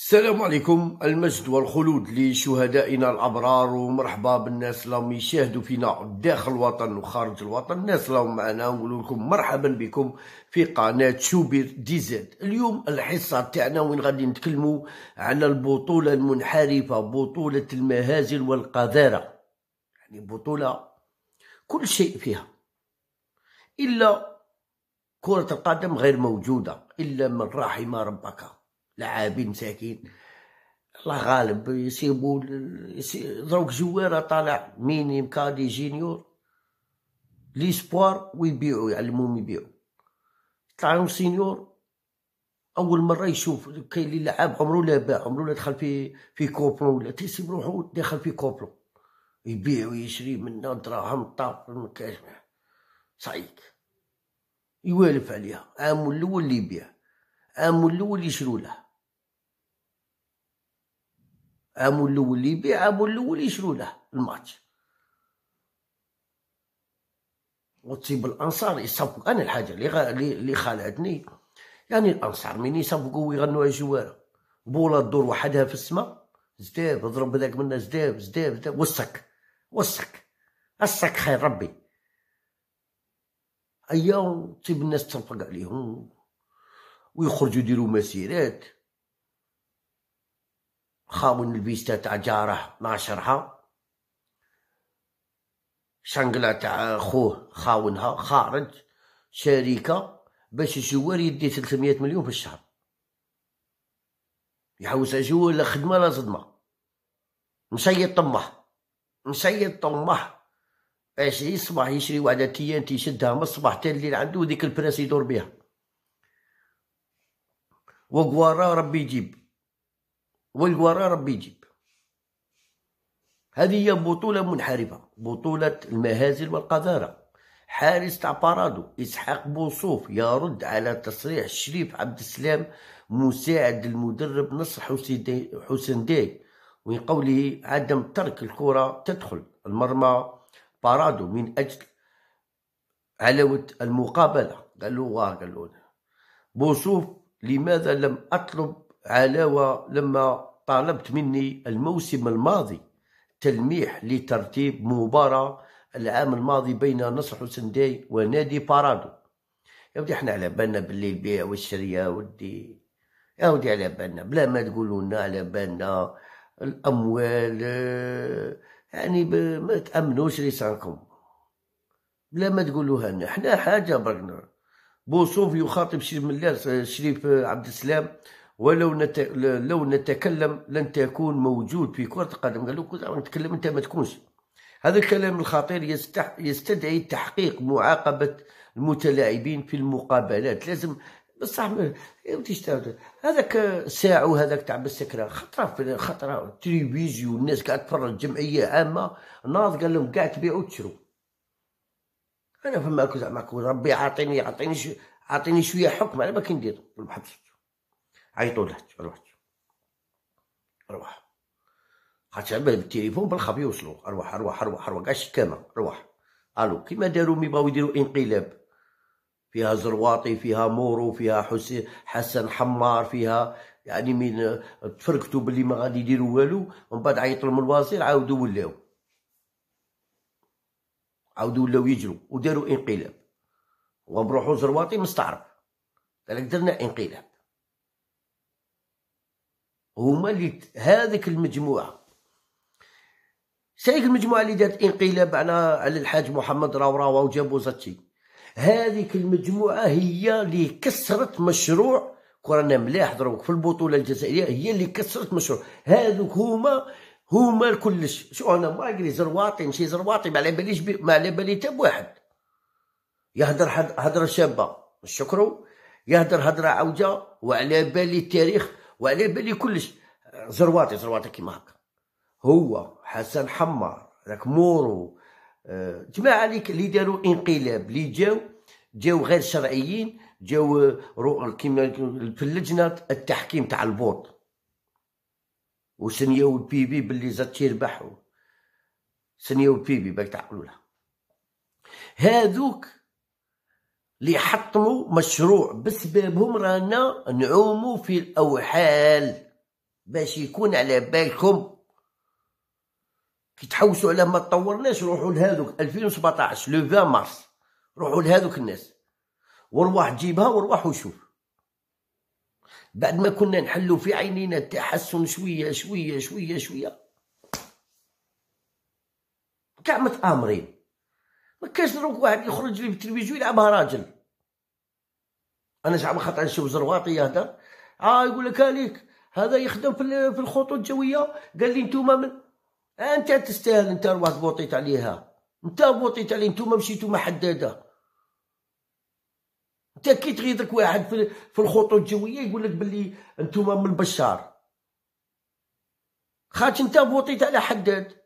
السلام عليكم المجد والخلود لشهدائنا الابرار ومرحبا بالناس اللي راهم يشاهدوا فينا داخل الوطن وخارج الوطن الناس اللي راهم معنا نقول لكم مرحبا بكم في قناه شوبير دي زد اليوم الحصه تاعنا وين غادي نتكلموا على البطوله المنحرفه بطوله المهازل والقذاره يعني بطوله كل شيء فيها الا كره القدم غير موجوده الا من رحم ربك لاعبين مساكين الله غالب يسيبوا دروك زويره طالع ميني كادي جينيور لي سبوار ويبيعوا يعلموهم يبيعوا طلعوا سينيور اول مره يشوف كاين اللي لعب عمره لا باع عمره لا دخل في في كوبلو ولا تيسيب روحو داخل في كوبلو يبيع ويشري من دراهم طاف من كاش صايك يوالف عليها عام الاول اللي يبيع عام الاول يشرو له عامو الاول يبيع عامو الاول يشرو له الماتش وتصيب الانصار يصفق انا الحاجه اللي غ... اللي خلعتني يعني الانصار من يصفقوا ويغنوا على الجوار بولا تدور وحدها في السماء زداب اضرب بداك منا زداب زداب وسك وسك السك خير ربي ايا تصيب الناس تصفق عليهم ويخرجوا يديروا مسيرات خامون من البيستا تاع جاره مع شرحة شنقلة تاع خوه خاونها خارج شركة باش الجوار يدي 300 مليون في الشهر يحوس جوار لا خدمة لا صدمة مسيد طمه مسيد طمه باش يصبح يشري وحده تيانت تيشدها من الصباح حتى الليل عنده وديك البراس يدور بها وقوارا ربي يجيب والوراء ربي يجيب هذه هي بطولة منحرفة بطولة المهازل والقذارة حارس تاع بارادو اسحاق بوصوف يرد على تصريح الشريف عبد السلام مساعد المدرب نصر حسين داي من قوله عدم ترك الكرة تدخل المرمى بارادو من أجل علاوة المقابلة قال له واه قال له بوصوف لماذا لم أطلب علاوة لما طالبت مني الموسم الماضي تلميح لترتيب مباراة العام الماضي بين نصر حسن داي ونادي بارادو يا ودي احنا على بالنا باللي البيع والشراء ودي يا ودي على بالنا بلا ما تقولوا لنا على بالنا الاموال آه، يعني ما تامنوش لسانكم بلا ما تقولوها لنا حنا حاجه بركنا بوصوف يخاطب شريف ملال آه، شريف عبد السلام ولو نت... لو نتكلم لن تكون موجود في كرة القدم قال له نتكلم أنت ما تكونش هذا الكلام الخطير يستح... يستدعي تحقيق معاقبة المتلاعبين في المقابلات لازم بصح هذاك ساعة وهذاك تاع بالسكرة خطرة في خطرة التلفزيون الناس قاعد تفرج جمعية عامة ناض قال لهم قاع تبيعوا تشرو أنا فما زعما ربي عاطيني عاطيني عاطيني شوية حكم على ما كي ندير في الحبس عيط ولحت رحت روح عباد بالتليفون بالخاب يوصلوا اروح اروح اروح اروح كاع كامل روح الو كيما داروا مي بغاو يديروا انقلاب فيها زرواطي فيها مورو فيها حسين حسن حمار فيها يعني من تفركتوا باللي ما غادي يديروا والو ومن بعد عيط لهم الوزير عاودوا ولاو عاودوا ولاو يجروا وداروا انقلاب وبروحوا زرواطي مستعرب قالك درنا انقلاب هما اللي هذيك المجموعه شايف المجموعه اللي دارت انقلاب على على الحاج محمد راوراوا وجابو زاتشي هذيك المجموعه هي اللي كسرت مشروع كورنا ملاح دروك في البطوله الجزائريه هي اللي كسرت مشروع هذوك هما هما الكلش شو انا ما قري زرواطي ماشي زرواطي ما على باليش ما على بالي تاب واحد يهضر حد... هضره شابه نشكرو يهضر هضره عوجه وعلى بالي التاريخ وعلى بالي كلش زرواتي زرواتي كيما هكا هو حسن حمار ذاك مورو آه، جماعه اللي داروا انقلاب اللي جاو جاو غير شرعيين جاو آه، رو كيما في اللجنه التحكيم تاع البوط وسنياو البيبي باللي زاد تيربح سنياو البيبي باك تعقلوا لها هذوك اللي حطموا مشروع بسببهم رانا نعوموا في الاوحال باش يكون على بالكم كي تحوسوا على ما تطورناش روحوا لهذوك 2017 لو 20 مارس روحوا لهذوك الناس وروح جيبها وروح وشوف بعد ما كنا نحلوا في عينينا التحسن شويه شويه شويه شويه كاع متامرين ما كاش دروك واحد يخرج لي بالتلفزيون يلعبها راجل انا شعب خاطر نشوف زرواطي يهدر اه يقول لك هاليك هذا يخدم في الخطوط الجويه قال لي نتوما من انت تستاهل انت الواحد بوطيت عليها انت بوطيت عليه نتوما مشيتو محدده انت كي تغيضك واحد في الخطوط الجويه يقول لك باللي نتوما من بشار خاطش انت بوطيت على حداد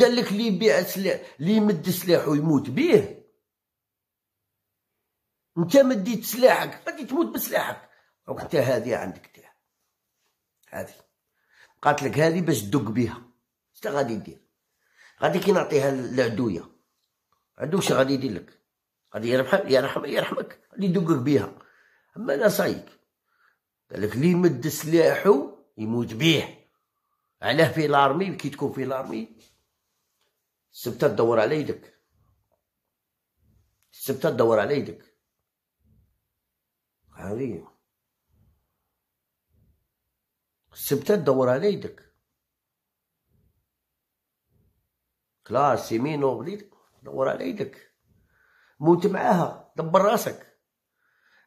قال لك لي يبيع سلاح لي يمد سلاحه يموت بيه انت مديت سلاحك غادي تموت بسلاحك وقتها هذه عندك تاع هذه قالت لك هذه باش تدق بها اش غادي دير غادي كي نعطيها للعدويه عدو واش غادي يدير لك غادي يرحم يرحم يرحمك اللي يدقك بها اما انا صايك قال لك لي مد سلاحو يموت بيه علاه في لارمي كي تكون في لارمي السبتة تدور على يدك السبتة تدور على يدك هذه السبتة تدور على يدك كلاس يمينو بديت دور على يدك موت معاها دبر راسك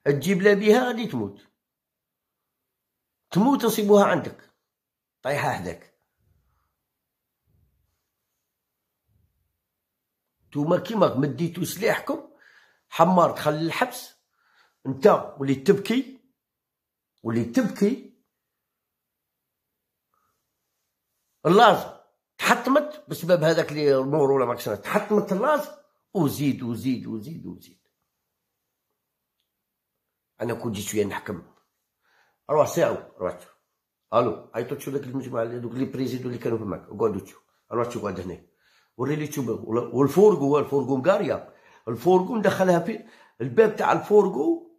تجيب لها بها غادي تموت تموت نصيبوها عندك طيحة حداك نتوما كيما مديتو سلاحكم حمار دخل للحبس انت وليت تبكي وليت تبكي اللاز تحطمت بسبب هذاك اللي نور ولا ماكش تحطمت اللاز وزيد وزيد وزيد وزيد انا كنت جيت شويه نحكم روح ساعو رحت الو عيطو تشوف داك المجموعه دوك لي بريزيدو اللي كانوا فماك اقعدوا تشوف روح تشوف قعد هنا وريلي تشوف والفورغو الفورغو مقاريه الفورغو ندخلها في الباب تاع الفورغو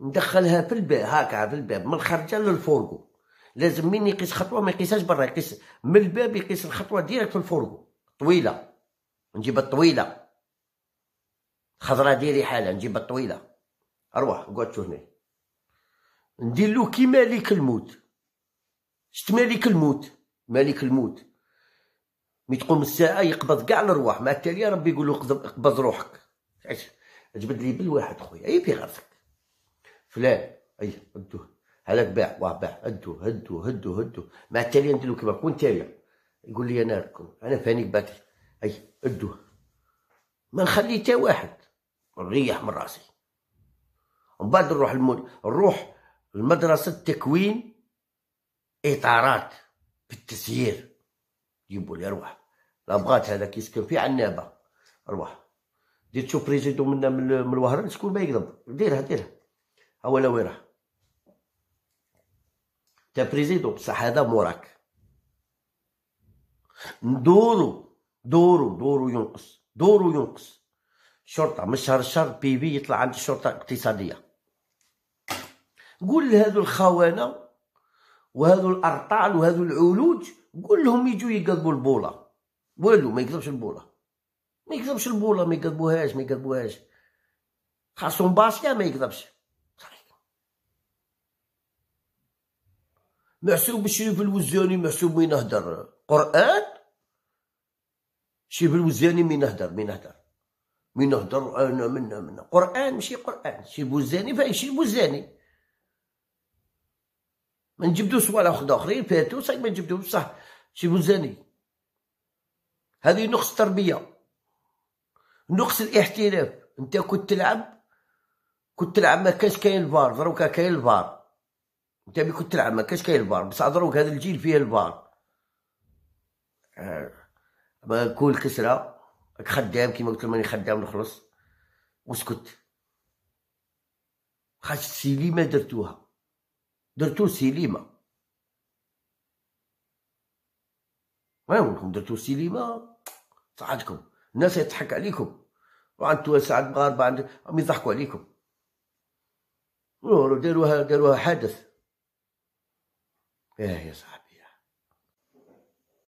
ندخلها في الباب هاكا في الباب من الخرجه للفورغو لازم مين يقيس خطوه ما يقيسهاش برا يقيس من الباب يقيس الخطوه ديريكت في الفرو طويله نجيبها الطويله خضره ديري حاله نجيبها الطويله اروح اقعد شو هنا ندير له كي مالك الموت شت مالك الموت مالك الموت مي تقوم الساعه يقبض كاع الارواح مع التاليه ربي يقول له قبض روحك اجبد لي بالواحد خويا اي في غرسك فلان اي ردوه هذاك باع واه باع هدو هدو هدو هدو مع التالية نديرو كيما كون تالية يقول لي انا راكم انا فانيك باكي اي هدو ما نخلي تا واحد نريح من راسي من بعد نروح المول نروح لمدرسة تكوين اطارات في التسيير جيبوا لي روح لا بغات هذاك يسكن في عنابه روح دير تشوف بريزيدو منا من الوهران شكون ما يقدر ديرها ديرها هو لا وين راه بصح هذا موراك دورو دورو دورو ينقص دورو ينقص شرطه من شهر شهر بي بي يطلع عند الشرطه الاقتصاديه قول لهذو الخونه وهذو الارطال وهذو العلوج قول لهم يجوا يقضبوا البوله والو ما يقضبش البوله ما يقضبش البوله ما يقلبوهاش ما يقلبوهاش خاصهم باسكا ما يقضبش محسوب الشريف الوزياني محسوب مين يهدر قران الشريف الوزياني مين يهدر مين يهدر مين يهدر انا منا منا قران ماشي قران شي بوزاني فاي شي بوزاني ما نجبدو سوال واحد اخرين فاتو صحيح ما نجبدو بصح شي بوزاني هذه نقص تربيه نقص الاحتراف انت كنت تلعب كنت تلعب ما كاش كاين الفار دروكا كاين الفار انت ملي كنت تلعب ما كانش كاين الفار بصح دروك هذا الجيل فيه الفار آه، ما كون كسره خدام كيما قلت ماني خدام نخلص وسكت خاش سليمة درتوها درتو سليمه وين نقولكم درتو سليمه صحتكم الناس يضحك عليكم وعندتو ساعات مغاربه عند يضحكوا عليكم داروها داروها حدث Yeah, yes, I